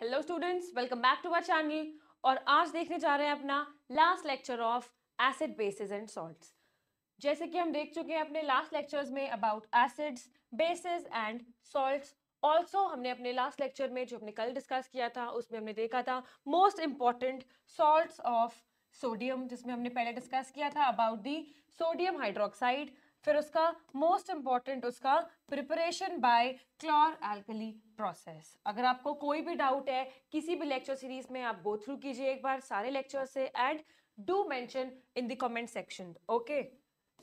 Hello students welcome back to our channel और आज देखने जा रहे हैं अपना last lecture of acid bases and salts जैसे कि हम देख चुके हैं अपने लास्ट लेक्चर्स में about acids bases and salts also हमने अपने लास्ट लेक्चर में जो हमने कल डिस्कस किया था उसमें हमने देखा था most important salt of sodium जिसमें हमने पहले डिस्कस किया था अबाउट दी सोडियम हाइड्रोक्साइड फिर उसका मोस्ट इंपॉर्टेंट उसका preparation by chlor alkali process अगर आपको कोई भी डाउट है किसी भी लेक्चर सीरीज में आप गो थ्रू कीजिए एक बार सारे लेक्चर से and do mention in the comment section okay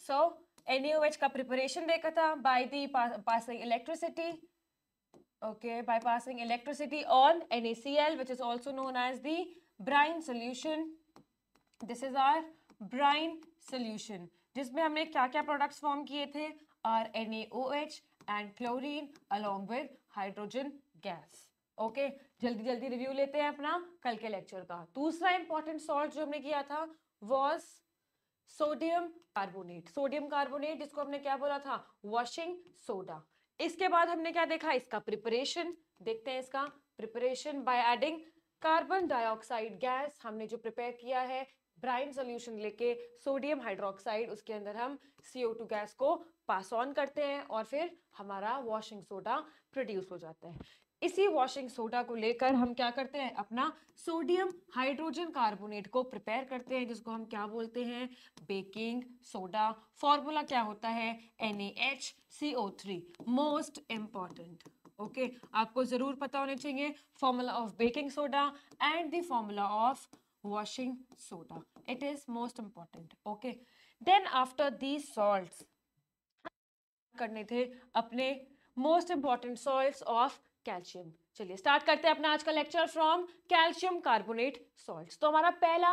so N का प्रिपरेशन देखा था by the passing electricity electricity on N A C L which is also known as the brine solution this is our brine solution जिसमें हमने क्या क्या products form किए थे our N and chlorine along with hydrogen gas okay जल्दी जल्दी review लेते हैं अपना कल के लेक्चर का दूसरा इंपॉर्टेंट सॉल्ट जो हमने किया था was sodium carbonate sodium carbonate जिसको हमने क्या बोला था वॉशिंग सोडा इसके बाद हमने क्या देखा इसका प्रिपरेशन देखते हैं इसका preparation by adding carbon dioxide gas हमने जो प्रिपेयर किया है ब्राइन सोल्यूशन लेके सोडियम हाइड्रोक्साइड उसके अंदर हम सी गैस को पास ऑन करते हैं और फिर हमारा वॉशिंग सोडा प्रोड्यूस हो जाता है इसी वॉशिंग सोडा को लेकर हम क्या करते हैं अपना सोडियम हाइड्रोजन कार्बोनेट को प्रिपेयर करते हैं जिसको हम क्या बोलते हैं बेकिंग सोडा फॉर्मूला क्या होता है NaHCO3 मोस्ट इम्पॉर्टेंट ओके आपको ज़रूर पता होना चाहिए formula of baking soda and the formula of washing soda. It is most important. Okay. Then after these salts, करने थे अपने most important salt of calcium चलिए स्टार्ट करते हैं अपना आज का lecture from calcium carbonate salts तो हमारा पहला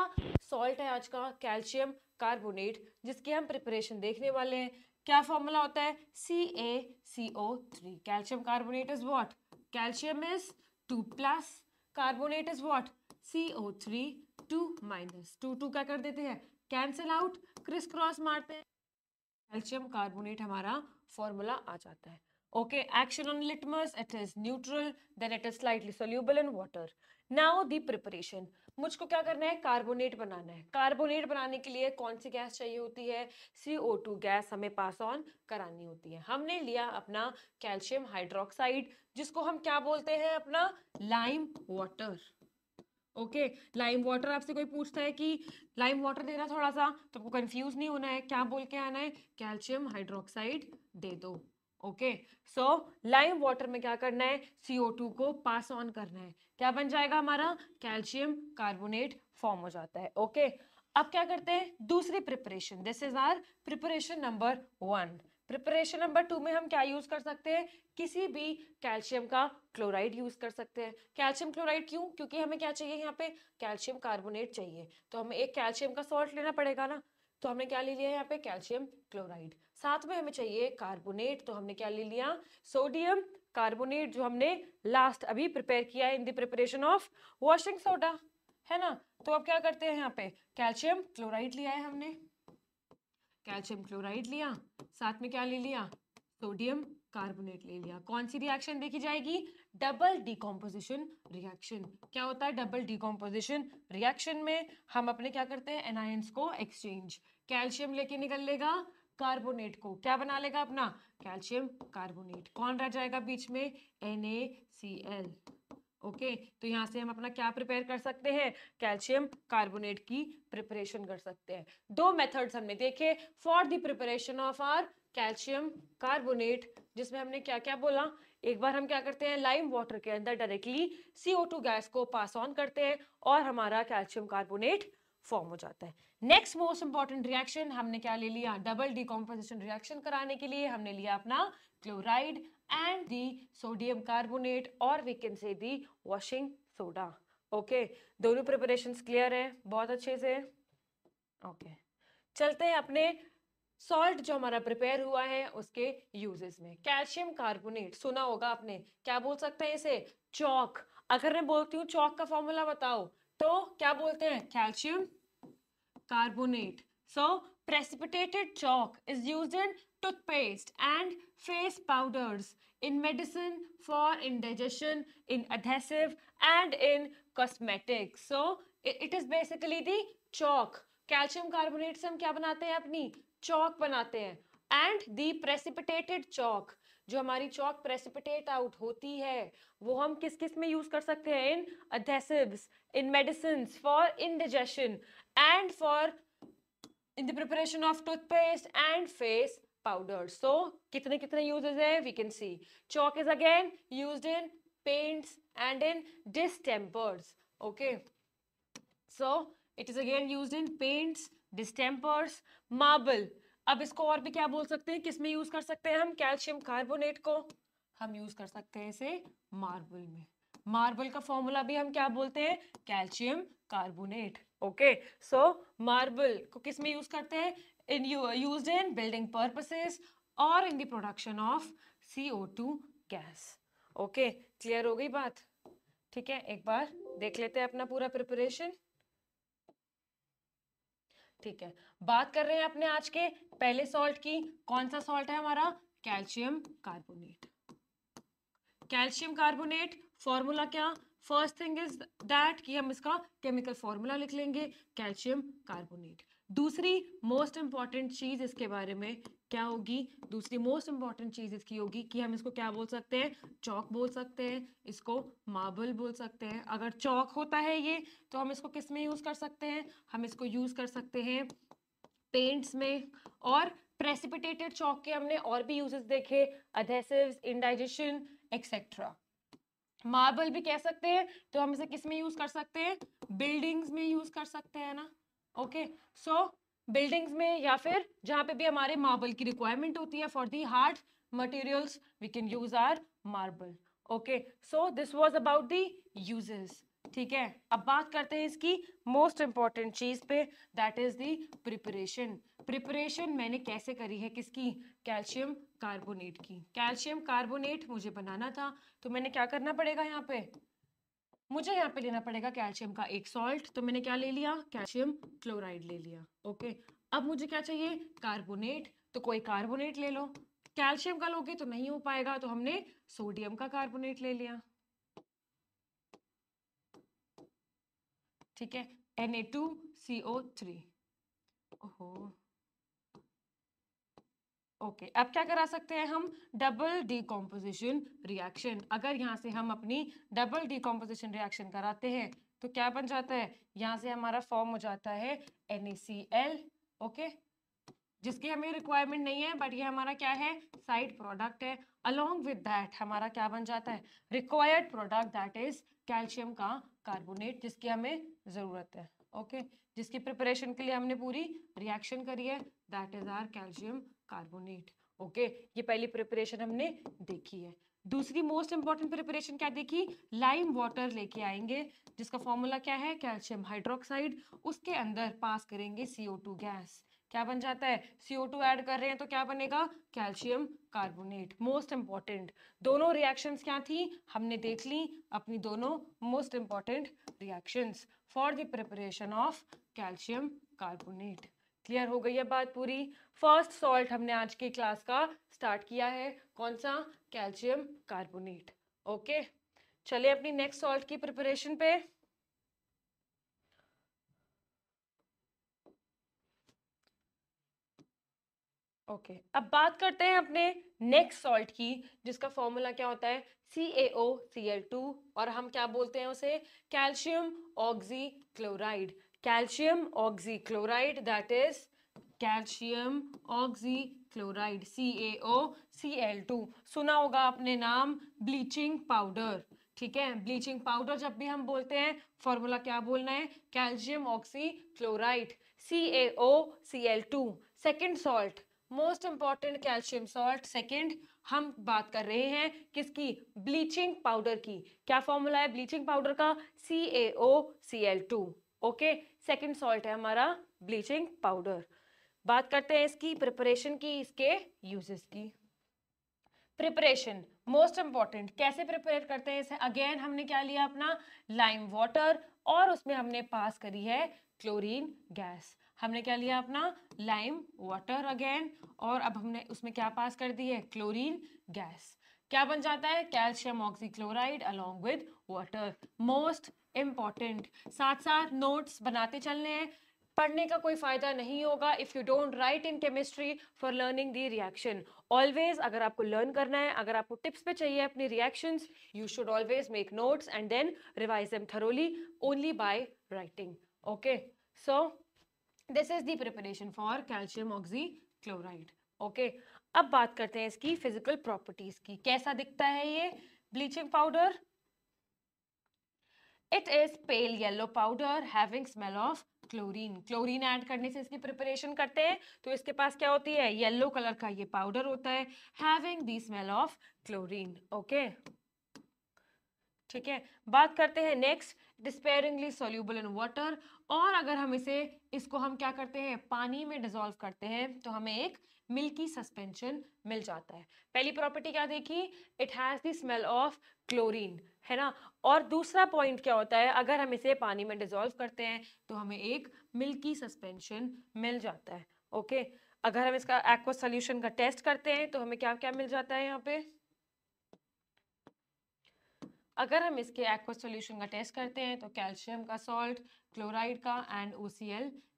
सॉल्ट है आज का कैल्शियम कार्बोनेट जिसकी हम प्रिपरेशन देखने वाले हैं क्या फॉर्मूला होता है C A C O three calcium carbonate is what calcium is two plus carbonate is what C O three two minus two two क्या कर देते हैं कैंसिल आउट क्रिस क्रॉस मारते हैं कैल्शियम कार्बोनेट हमारा फॉर्मूला आ जाता है okay action on litmus it is neutral then it is slightly soluble in water now the preparation मुझको क्या करना है कार्बोनेट बनाना है कार्बोनेट बनाने के लिए कौन सी गैस चाहिए होती है सी ओ टू गैस हमें पास ऑन करानी होती है हमने लिया अपना कैल्शियम हाइड्रोक्साइड जिसको हम क्या बोलते हैं अपना lime water okay lime water आपसे कोई पूछता है कि लाइम वाटर देना थोड़ा सा तो आपको कंफ्यूज नहीं होना है क्या बोल के आना है कैल्शियम हाइड्रोक्साइड दे दो ओके सो लाइम वाटर में क्या करना है सीओ टू को पास ऑन करना है क्या बन जाएगा हमारा कैल्शियम कार्बोनेट फॉर्म हो जाता है ओके okay? अब क्या करते हैं दूसरी preparation this is our preparation number one preparation number two में हम क्या यूज कर सकते हैं किसी भी कैल्शियम का क्लोराइड यूज कर सकते हैं कैल्शियम क्लोराइड क्यों क्योंकि हमें क्या चाहिए यहाँ पे कैल्शियम कार्बोनेट चाहिए तो हमें एक कैल्शियम का सॉल्ट लेना पड़ेगा ना तो हमने क्या ले लिया यहाँ पे कैल्शियम क्लोराइड साथ में हमें चाहिए कार्बोनेट तो हमने क्या ले लिया सोडियम कार्बोनेट जो हमने लास्ट अभी प्रिपेयर किया है in the preparation of washing soda है ना तो अब क्या करते हैं यहाँ पे कैल्शियम क्लोराइड लिया है हमने कैल्शियम क्लोराइड लिया साथ में क्या ले लिया सोडियम कार्बोनेट ले लिया कौन सी रिएक्शन देखी जाएगी डबल डिकम्पोजिशन रिएक्शन क्या होता है डबल डिकम्पोजिशन रिएक्शन में हम अपने क्या करते हैं एनायंस को एक्सचेंज कैल्शियम लेके निकल लेगा कार्बोनेट को क्या बना लेगा अपना कैल्शियम कार्बोनेट कौन रह जाएगा बीच में एन ओके तो यहाँ से हम अपना क्या प्रिपेयर कर सकते हैं कैल्शियम कार्बोनेट की प्रिपरेशन कर सकते हैं दो मेथड्स हमने देखे for the preparation of our calcium carbonate जिसमें हमने क्या क्या बोला एक बार हम क्या करते हैं लाइम वाटर के अंदर डायरेक्टली CO2 गैस को पास ऑन करते हैं और हमारा कैल्शियम कार्बोनेट फॉर्म हो जाता है नेक्स्ट मोस्ट इंपॉर्टेंट रिएक्शन हमने क्या ले लिया डबल डिकॉम्पोजिशन रिएक्शन कराने के लिए हमने लिया अपना chloride and the sodium carbonate or we can say the washing soda. Okay okay, दोनों प्रिपरेशन क्लियर है बहुत अच्छे से ओके okay. चलते हैं अपने सॉल्ट जो हमारा प्रिपेयर हुआ है उसके यूजेस में कैल्शियम कार्बोनेट सुना होगा आपने क्या बोल सकते हैं इसे चौक अगर मैं बोलती हूँ चौक का फॉर्मूला बताओ तो क्या बोलते हैं calcium carbonate so precipitated chalk is use in toothpaste and face powders in medicine for indigestion in adhesive and in cosmetics so it, it is basically the chalk calcium carbonate से हम क्या बनाते हैं अपनी चौक बनाते हैं एंड दी प्रेसिपिटेटेड चौक जो हमारी चौक प्रेसिपिटेट आउट होती है वो हम किस किस में यूज कर सकते हैं in adhesives in medicine for indigestion and for in the preparation of toothpaste and face powders. So, कितने कितने uses है? We can see. Chalk is again used in paints and in distempers. Okay. So, it is again used in paints, distempers, marble. अब इसको और भी क्या बोल सकते हैं किसमें यूज कर सकते हैं हम कैल्शियम कार्बोनेट को हम यूज कर सकते हैं इसे मार्बल में मार्बल का फॉर्मूला भी हम क्या बोलते हैं calcium carbonate okay so marble को किसमें यूज करते हैं in, uh, used in building purposes or in the production of CO2 gas. Okay okay, clear हो गई बात ठीक है एक बार देख लेते हैं अपना पूरा प्रिपरेशन ठीक है बात कर रहे हैं अपने आज के पहले सॉल्ट की कौन सा सॉल्ट है हमारा calcium carbonate calcium carbonate formula क्या फर्स्ट थिंग इज दैट कि हम इसका केमिकल फॉर्मूला लिख लेंगे कैल्शियम कार्बोनेट दूसरी मोस्ट इम्पॉर्टेंट चीज़ इसके बारे में क्या होगी दूसरी मोस्ट इम्पॉर्टेंट चीज़ इसकी होगी कि हम इसको क्या बोल सकते हैं चौक बोल सकते हैं इसको मार्बल बोल सकते हैं अगर चौक होता है ये तो हम इसको किस में यूज़ कर सकते हैं हम इसको यूज़ कर सकते हैं पेंट्स में और प्रेसिपिटेटेड चौक के हमने और भी यूजेस देखे अधेसिव इंडाइजेशन एक्सेट्रा मार्बल भी कह सकते हैं तो हम इसे किस में यूज कर सकते हैं बिल्डिंग्स में यूज कर सकते हैं ना ओके सो बिल्डिंग्स में या फिर जहाँ पे भी हमारे मार्बल की रिक्वायरमेंट होती है for the hard materials we can use our marble okay so this was about the uses ठीक है अब बात करते हैं इसकी मोस्ट इंपॉर्टेंट चीज़ पे that is the preparation preparation मैंने कैसे करी है किसकी कैल्शियम कार्बोनेट की कैल्शियम कार्बोनेट मुझे बनाना था तो मैंने क्या करना पड़ेगा यहाँ पे मुझे यहाँ पे लेना पड़ेगा कैल्शियम का एक सॉल्ट तो मैंने क्या ले लिया कैल्शियम क्लोराइड ले लिया ओके अब मुझे क्या चाहिए कार्बोनेट तो कोई कार्बोनेट ले लो कैल्शियम का लोगे तो नहीं हो पाएगा तो हमने सोडियम का कार्बोनेट ले लिया ठीक है Na2CO3 ओहो ओके okay, अब क्या करा सकते हैं हम डबल डीकम्पोजिशन रिएक्शन अगर यहाँ से हम अपनी डबल डीकम्पोजिशन रिएक्शन कराते हैं तो क्या बन जाता है यहाँ से हमारा फॉर्म हो जाता है एन ओके जिसकी हमें रिक्वायरमेंट नहीं है बट ये हमारा क्या है साइड प्रोडक्ट है अलोंग विद दैट हमारा क्या बन जाता है required product that is calcium का कार्बोनेट जिसकी हमें ज़रूरत है ओके okay? जिसकी प्रिपरेशन के लिए हमने पूरी रिएक्शन करी है that is our calcium carbonate okay ये पहली प्रिपरेशन हमने देखी है दूसरी मोस्ट इंपॉर्टेंट प्रिपरेशन क्या देखी लाइम वाटर लेके आएंगे जिसका फॉर्मूला क्या है कैल्शियम हाइड्रोक्साइड उसके अंदर पास करेंगे CO2 गैस क्या बन जाता है CO2 ऐड कर रहे हैं तो क्या बनेगा कैल्शियम कार्बोनेट मोस्ट इंपॉर्टेंट दोनों रिएक्शंस क्या थी हमने देख ली अपनी दोनों most important reactions for the preparation of calcium carbonate clear हो गई है बात पूरी फर्स्ट सॉल्ट हमने आज की क्लास का स्टार्ट किया है कौन सा कैल्शियम कार्बोनेट ओके चलिए अपनी नेक्स्ट सॉल्ट की प्रिपरेशन पे ओके okay. अब बात करते हैं अपने नेक्स्ट सॉल्ट की जिसका फॉर्मूला क्या होता है C A O C L to और हम क्या बोलते हैं उसे calcium oxychloride calcium oxychloride that is calcium oxychloride C A O C L two सुना होगा आपने नाम ब्लीचिंग पाउडर ठीक है ब्लीचिंग पाउडर जब भी हम बोलते हैं फॉर्मूला क्या बोलना है calcium oxychloride C A O C L two second salt most important calcium salt second हम बात कर रहे हैं किसकी ब्लीचिंग पाउडर की क्या फॉर्मूला है ब्लीचिंग पाउडर का C A O C L two okay second salt है हमारा ब्लीचिंग पाउडर बात करते हैं इसकी प्रिपरेशन की इसके यूजेस की प्रिपरेशन मोस्ट इम्पॉर्टेंट कैसे प्रिपेयर करते हैं इसे अगेन हमने क्या लिया अपना लाइम वाटर और उसमें हमने पास करी है क्लोरीन गैस हमने क्या लिया अपना लाइम वाटर अगेन और अब हमने उसमें क्या पास कर दी है क्लोरीन गैस क्या बन जाता है calcium oxychloride along with water most important साथ साथ नोट्स बनाते चलने हैं पढ़ने का कोई फ़ायदा नहीं होगा if you don't write in chemistry for learning the reaction always अगर आपको लर्न करना है अगर आपको टिप्स पे चाहिए अपनी reactions you should always make notes and then revise M thoroughly only by writing okay so this is the preparation for calcium oxy chloride okay अब बात करते हैं इसकी फिजिकल प्रॉपर्टीज़ की कैसा दिखता है ये bleaching powder it is pale yellow powder having smell of chlorine chlorine add करने से इसकी प्रिपरेशन करते हैं तो इसके पास क्या होती है येलो कलर का ये पाउडर होता है having the smell of chlorine okay ठीक है बात करते हैं next disparingly soluble in water और अगर हम इसे इसको हम क्या करते हैं पानी में डिजोल्व करते हैं तो हमें एक मिल्की सस्पेंशन मिल जाता है पहली प्रॉपर्टी क्या देखी it has the smell of chlorine है ना और दूसरा पॉइंट क्या होता है अगर हम इसे पानी में डिजोल्व करते हैं तो हमें एक मिल्की सस्पेंशन मिल जाता है ओके अगर हम इसका एक्वा सोल्यूशन का टेस्ट करते हैं तो हमें क्या क्या मिल जाता है यहाँ पे अगर हम इसके एक्व सोल्यूशन का टेस्ट करते हैं तो कैल्शियम का सॉल्ट क्लोराइड का एंड ओ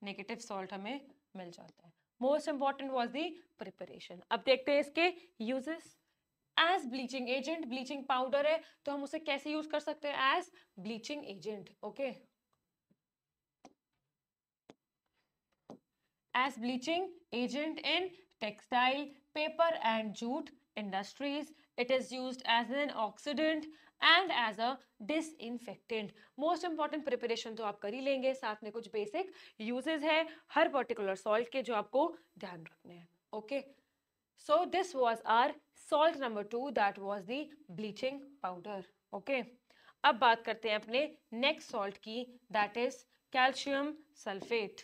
नेगेटिव सॉल्ट हमें मिल जाता है most important was the preparation अब देखते हैं इसके uses as bleaching agent bleaching powder है तो हम उसे कैसे यूज कर सकते हैं as bleaching agent okay as bleaching agent in textile paper and jute industries it is use as an oxidant and as a disinfectant most important preparation तो आप कर ही लेंगे साथ में कुछ बेसिक यूजेज है हर पर्टिकुलर सॉल्ट के जो आपको ध्यान रखने हैं okay so this was our salt number two that was the bleaching powder okay अब बात करते हैं अपने नेक्स्ट सॉल्ट की दैट इज कैल्शियम सल्फेट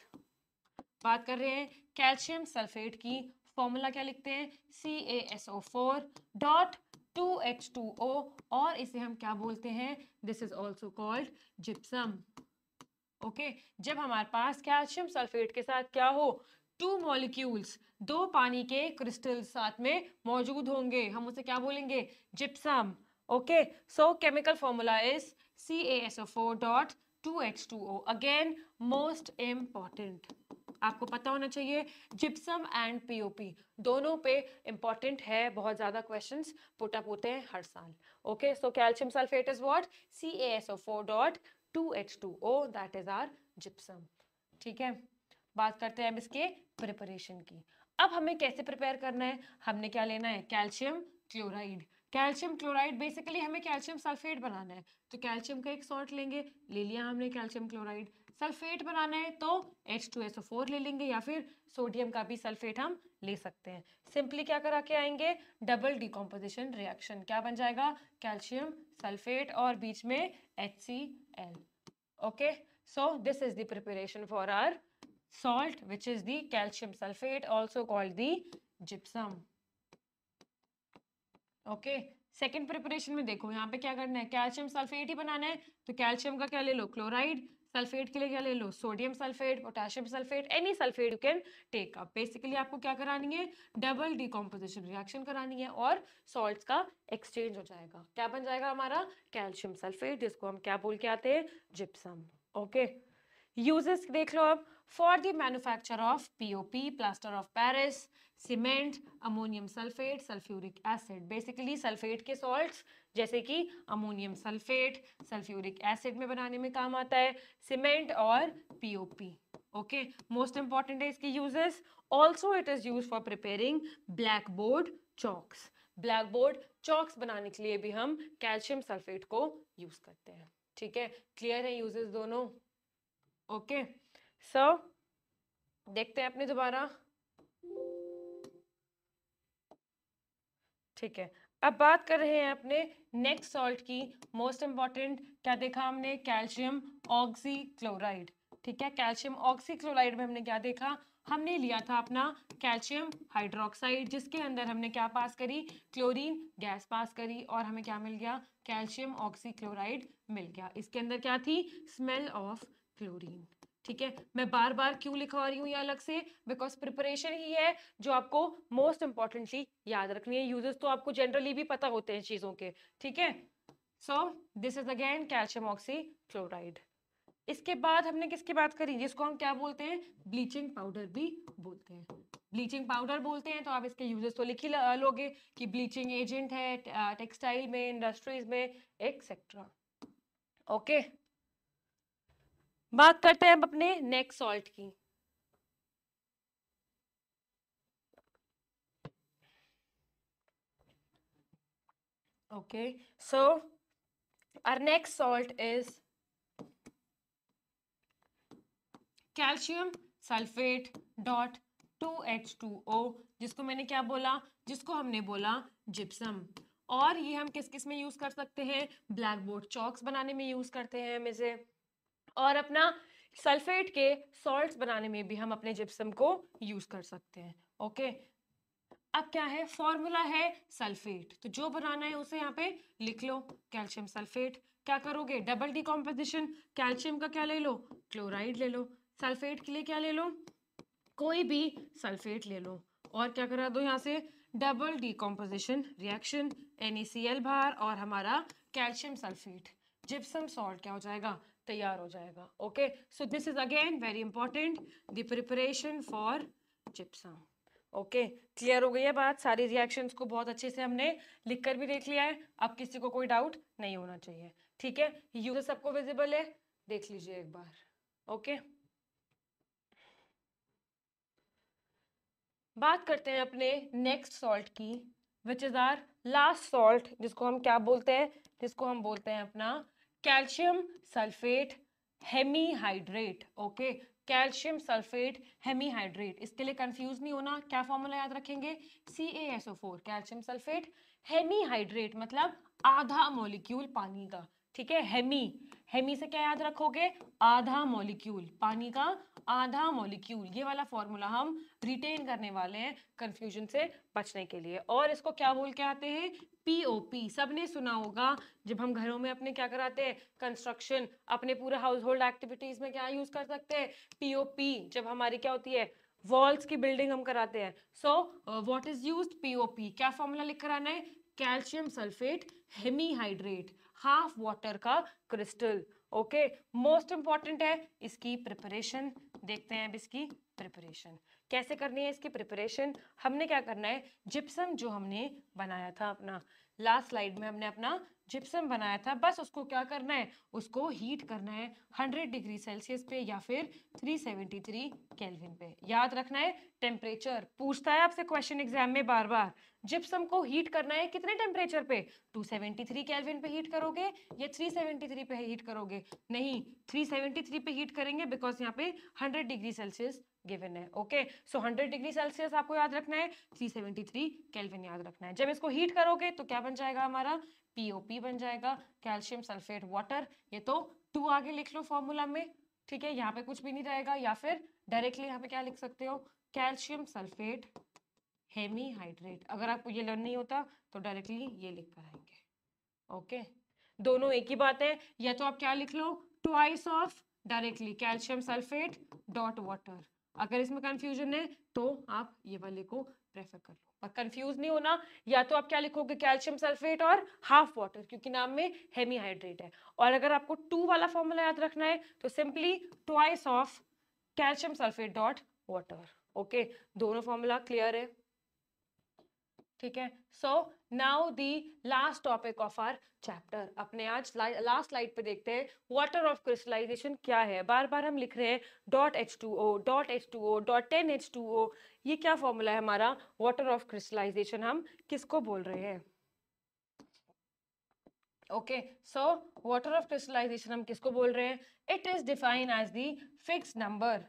बात कर रहे हैं कैल्शियम सल्फेट की फॉर्मूला क्या लिखते हैं C A S O four dot two H two O और इसे हम क्या बोलते हैं this is also called gypsum okay जब हमारे पास कैल्शियम सल्फेट के साथ क्या हो टू मॉलिक्यूल्स दो पानी के क्रिस्टल साथ में मौजूद होंगे हम उसे क्या बोलेंगे gypsum okay so chemical formula is C A S O four dot two H two O again most important आपको पता होना चाहिए जिप्सम एंड पीओपी दोनों पे इंपॉर्टेंट है बहुत ज़्यादा क्वेश्चन पुट अप होते हैं हर साल okay so calcium sulphate is what C A S O four dot two H two O that is our gypsum ठीक है बात करते हैं अब इसके प्रिपरेशन की अब हमें कैसे प्रिपेयर करना है हमने क्या लेना है calcium chloride calcium chloride basically हमें कैल्शियम सल्फेट बनाना है तो कैल्शियम का एक सॉल्ट लेंगे ले लिया हमने कैल्शियम क्लोराइड सल्फेट बनाना है तो H two S O four ले लेंगे या फिर सोडियम का भी सल्फेट हम ले सकते हैं सिंपली क्या करा के आएंगे डबल डिकम्पोजिशन रिएक्शन क्या बन जाएगा कैल्शियम सल्फेट और बीच में H C L okay so this is the preparation for our salt which is the calcium sulphate also called the okay second preparation में देखो यहाँ पे क्या करना है कैल्शियम सल्फेट ही बनाना है तो कैल्शियम का क्या ले लो क्लोराइड सल्फेट के लिए क्या ले लो sodium sulphate potassium sulphate any sulphate you can take up basically आपको क्या करानी है डबल डिकम्पोजिशन रिएक्शन करानी है और सॉल्ट का एक्सचेंज हो जाएगा क्या बन जाएगा हमारा कैल्शियम सल्फेट जिसको हम क्या बोल के आते हैं जिप्सम ओके यूजेस देख लो अब for the manufacture of POP, plaster of Paris, cement ammonium sulphate sulphuric acid basically sulphate के सॉल्ट जैसे कि अमोनियम सल्फेट सल्फ्यूरिक एसिड में बनाने में काम आता है सीमेंट और पीओपी ओके मोस्ट इंपॉर्टेंट है इसके uses also it is use for preparing black board chalks black board chalks बनाने के लिए भी हम कैल्शियम सल्फेट को यूज़ करते हैं ठीक है क्लियर है यूजेस दोनों ओके okay? सो so, देखते हैं अपने दोबारा ठीक है अब बात कर रहे हैं अपने नेक्स्ट सॉल्ट की मोस्ट इम्पॉर्टेंट क्या देखा हमने कैल्शियम ऑक्सी क्लोराइड ठीक है कैल्शियम ऑक्सी क्लोराइड में हमने क्या देखा हमने लिया था अपना कैल्शियम हाइड्रोक्साइड जिसके अंदर हमने क्या पास करी क्लोरीन गैस पास करी और हमें क्या मिल गया कैल्शियम ऑक्सी क्लोराइड मिल गया इसके अंदर क्या थी स्मेल ऑफ क्लोरीन ठीक है मैं बार बार क्यों लिखवा रही हूँ ये अलग से बिकॉज प्रिपरेशन ही है जो आपको मोस्ट इंपॉर्टेंटली याद रखनी है यूजर्स तो आपको जनरली भी पता होते हैं चीज़ों के ठीक है so this is again calcium oxychloride इसके बाद हमने किसकी बात करी जिसको हम क्या बोलते हैं ब्लीचिंग पाउडर भी बोलते हैं ब्लीचिंग पाउडर बोलते हैं तो आप इसके यूजेस तो लिख ही लोगे कि ब्लीचिंग एजेंट है टेक्सटाइल में इंडस्ट्रीज में एक्सेट्रा ओके okay. बात करते हैं अपने नेक सॉल्ट की okay salt is calcium sulphate dot two H two O जिसको मैंने क्या बोला जिसको हमने बोला जिप्सम और ये हम किस किस में यूज़ कर सकते हैं ब्लैक बोर्ड चॉक्स बनाने में यूज़ करते हैं हम इसे और अपना सल्फेट के सॉल्ट बनाने में भी हम अपने जिप्सम को यूज़ कर सकते हैं ओके अब क्या है फॉर्मूला है सल्फेट तो जो बनाना है उसे यहाँ पे लिख लो कैल्शियम सल्फेट क्या करोगे डबल डिकम्पोजिशन कैल्शियम का क्या ले लो क्लोराइड ले लो सल्फेट के लिए क्या ले लो कोई भी सल्फेट ले लो और क्या करा दो यहाँ से डबल डिकम्पोजिशन रिएक्शन एन बाहर और हमारा कैल्शियम सल्फेट जिप्सम सॉल्ट क्या हो जाएगा तैयार हो जाएगा okay so this is again very important the preparation for gypsum okay clear हो गई है बात सारी रिएक्शंस को बहुत अच्छे से हमने लिख कर भी देख लिया है अब किसी को कोई डाउट नहीं होना चाहिए ठीक है तो सबको विजिबल है देख लीजिए एक बार ओके बात करते हैं अपने नेक्स्ट सॉल्ट की which is our last salt जिसको हम क्या बोलते हैं जिसको हम बोलते हैं अपना calcium sulphate hemihydrate okay calcium sulphate hemihydrate इसके लिए कंफ्यूज नहीं होना क्या फॉर्मूला याद रखेंगे C A S O four calcium sulphate hemihydrate मतलब आधा मोलिक्यूल पानी का ठीक है हेमी हेमी से क्या याद रखोगे आधा मोलिक्यूल पानी का आधा मोलिक्यूल ये वाला फॉर्मूला हम रिटेन करने वाले हैं कंफ्यूजन से बचने के लिए और इसको क्या बोल के आते हैं पीओपी सबने सुना होगा जब हम घरों में अपने क्या कराते हैं कंस्ट्रक्शन अपने पूरे हाउस होल्ड एक्टिविटीज में क्या यूज कर सकते हैं पीओपी जब हमारी क्या होती है वॉल्स की बिल्डिंग हम कराते हैं so what is used POP क्या फॉर्मूला लिख कर आना है calcium sulphate hemihydrate half water का क्रिस्टल ओके मोस्ट इंपॉर्टेंट है इसकी प्रिपरेशन देखते हैं अब इसकी प्रिपरेशन कैसे करनी है इसकी प्रिपरेशन हमने क्या करना है जिप्सम जो हमने बनाया था अपना लास्ट स्लाइड में हमने अपना जिप्सम बनाया था बस उसको क्या करना है उसको हीट करना है 100 डिग्री सेल्सियस पे या फिर 373 केल्विन पे याद रखना है टेम्परेचर पूछता है आपसे क्वेश्चन एग्जाम में बार बार जिप्सम को हीट करना है कितने टेम्परेचर पे 273 केल्विन पे हीट करोगे या 373 पे हीट करोगे नहीं 373 पे हीट करेंगे बिकॉज यहाँ पे 100 डिग्री सेल्सियस गिवन है ओके सो 100 डिग्री सेल्सियस आपको याद रखना है 373 केल्विन याद रखना है जब इसको हीट करोगे तो क्या बन जाएगा हमारा पीओपी बन जाएगा कैल्शियम सल्फेट वाटर ये तो टू आगे लिख लो फॉर्मूला में ठीक है यहाँ पे कुछ भी नहीं रहेगा या फिर डायरेक्टली यहाँ पे क्या लिख सकते हो कैल्शियम सल्फेट हेमी हाइड्रेट अगर आपको ये लर्न नहीं होता तो डायरेक्टली ये लिख कर आएंगे ओके दोनों एक ही बात है या तो आप क्या लिख लो twice of directly calcium sulphate dot water अगर इसमें कंफ्यूजन है तो आप ये वाले को प्रेफर कर लो कंफ्यूज नहीं होना या तो आप क्या लिखोगे कैल्शियम सल्फेट और हाफ वाटर क्योंकि नाम में हेमीहाइड्रेट है और अगर आपको टू वाला फॉर्मूला याद रखना है तो simply twice of calcium sulphate dot water okay दोनों फॉर्मूला क्लियर है ठीक है so now the last topic of our chapter अपने आज लास्ट स्लाइड पे देखते हैं वाटर ऑफ क्रिस्टलाइजेशन क्या है बार बार हम लिख रहे हैं dot H two O dot H two O dot ten H two O ये क्या फॉर्मूला है हमारा वाटर ऑफ क्रिस्टलाइजेशन हम किसको बोल रहे हैं okay so water of crystallisation हम किसको बोल रहे हैं it is define as the fix number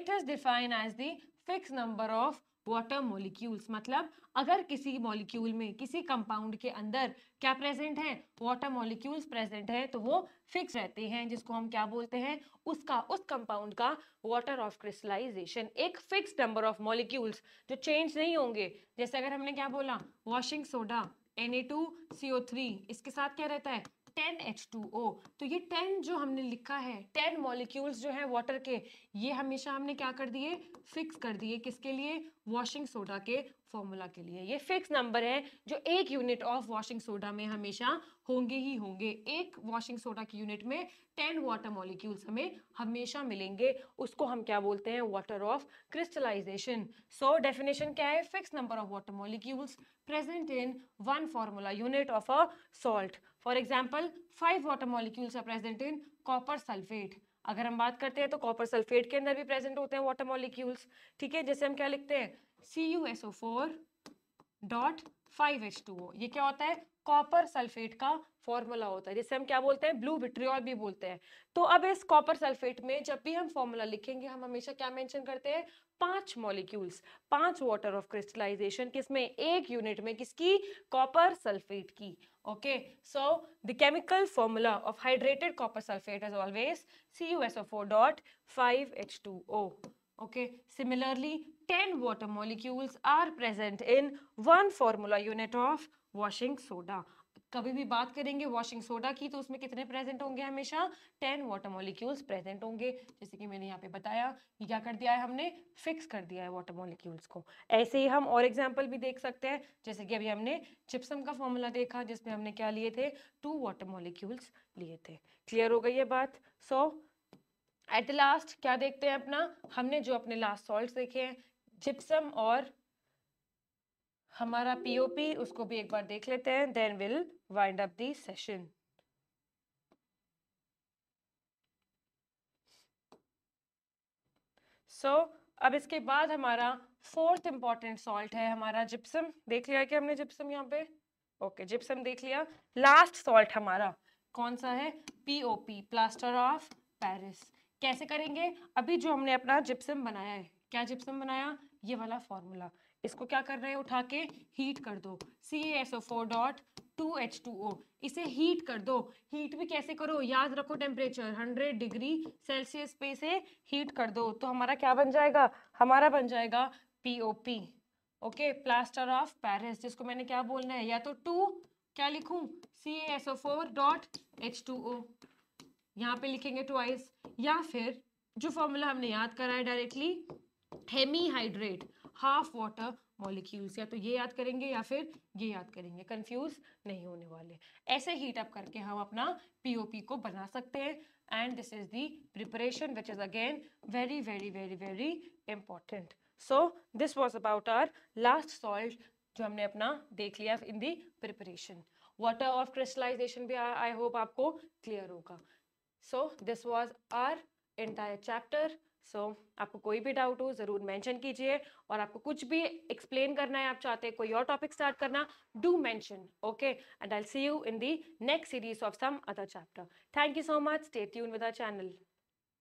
it is define as the fix number of water molecules मतलब अगर किसी मॉलिक्यूल में किसी कंपाउंड के अंदर क्या प्रेजेंट है वाटर मॉलिक्यूल्स प्रेजेंट है तो वो फिक्स रहते हैं जिसको हम क्या बोलते हैं उसका उस कंपाउंड का वाटर ऑफ क्रिस्टलाइजेशन एक फिक्स नंबर ऑफ मॉलिक्यूल्स जो चेंज नहीं होंगे जैसे अगर हमने क्या बोला वॉशिंग सोडा Na2CO3 इसके साथ क्या रहता है टेन एच टू ओ तो ये टेन जो हमने लिखा है टेन मॉलिक्यूल्स जो है वाटर के ये हमेशा हमने क्या कर दिए फिक्स कर दिए किसके लिए वॉशिंग सोडा के फॉर्मूला के लिए ये फिक्स नंबर है जो एक यूनिट ऑफ वॉशिंग सोडा में हमेशा होंगे ही होंगे एक वॉशिंग सोडा की यूनिट में टेन वाटर मॉलिक्यूल्स हमें हमेशा मिलेंगे उसको हम क्या बोलते हैं water of crystallisation so definition क्या है fix number of water molecules present in one formula unit of a salt for example five water molecules are present in copper sulphate अगर हम बात करते हैं तो कॉपर सल्फेट के अंदर भी प्रेजेंट होते हैं वाटर मॉलिक्यूल्स ठीक है जैसे हम क्या लिखते हैं C U S O four dot five H two O ये क्या होता है कॉपर सल्फेट का फॉर्मूला होता है जैसे हम क्या बोलते हैं ब्लू विट्रियल भी बोलते हैं तो अब इस कॉपर सल्फेट में जब भी हम फॉर्मूला लिखेंगे हम हमेशा क्या मेंशन करते हैं पांच मॉलिक्यूल्स पांच वाटर ऑफ क्रिस्टलाइजेशन किसमें एक यूनिट में किसकी कॉपर सल्फेट की okay so formula copper sulphate is always C U S O four dot five H two O Okay, similarly, 10 water molecules are present in one formula unit of washing soda. कभी भी बात करेंगे washing soda की तो उसमें कितने present होंगे हमेशा टेन वाटर मॉलिक्यूल्स प्रेजेंट होंगे जैसे कि मैंने यहाँ पे बताया कि क्या कर दिया है हमने फिक्स कर दिया है वाटर मॉलिक्यूल्स को ऐसे ही हम और एग्जांपल भी देख सकते हैं जैसे कि अभी हमने चिप्सम का फॉर्मूला देखा जिसमें हमने क्या लिए थे टू वाटर मॉलिक्यूल्स लिए थे क्लियर हो गई है बात सो so, एट लास्ट क्या देखते हैं अपना हमने जो अपने लास्ट सॉल्ट देखे हैं जिप्सम और हमारा पीओपी उसको भी एक बार देख लेते हैं then will wind up the session so अब इसके बाद हमारा फोर्थ इंपॉर्टेंट सॉल्ट है हमारा जिप्सम देख लिया कि हमने जिप्सम यहाँ पे ओके जिप्सम देख लिया लास्ट सॉल्ट हमारा कौन सा है पीओपी प्लास्टर ऑफ पेरिस कैसे करेंगे अभी जो हमने अपना जिप्सम बनाया है क्या जिप्सम बनाया ये वाला फॉर्मूला इसको क्या कर रहे हैं उठा के हीट कर दो C S O four dot two H two O इसे हीट कर दो हीट भी कैसे करो याद रखो टेम्परेचर हंड्रेड डिग्री सेल्सियस पे इसे हीट कर दो तो हमारा क्या बन जाएगा हमारा बन जाएगा P O P okay plaster of Paris जिसको मैंने क्या बोलना है या तो टू क्या लिखूं C S O four dot H two O यहाँ पे लिखेंगे ट्वाइस या फिर जो फॉर्मूला हमने याद करा है directly hemihydrate half water molecules या तो ये याद करेंगे या फिर ये याद करेंगे कंफ्यूज नहीं होने वाले ऐसे हीट अप करके हम अपना पीओपी को बना सकते हैं and this is the preparation which is again very very very very important so this was about our last salt जो हमने अपना देख लिया in the preparation water of crystallisation भी आई होप आपको क्लियर होगा so this was our entire chapter so आपको कोई भी डाउट हो ज़रूर मैंशन कीजिए और आपको कुछ भी एक्सप्लेन करना है आप चाहते हैं कोई और टॉपिक स्टार्ट करना do mention okay and I see you in the next series of some other chapter thank you so much stay tuned with our channel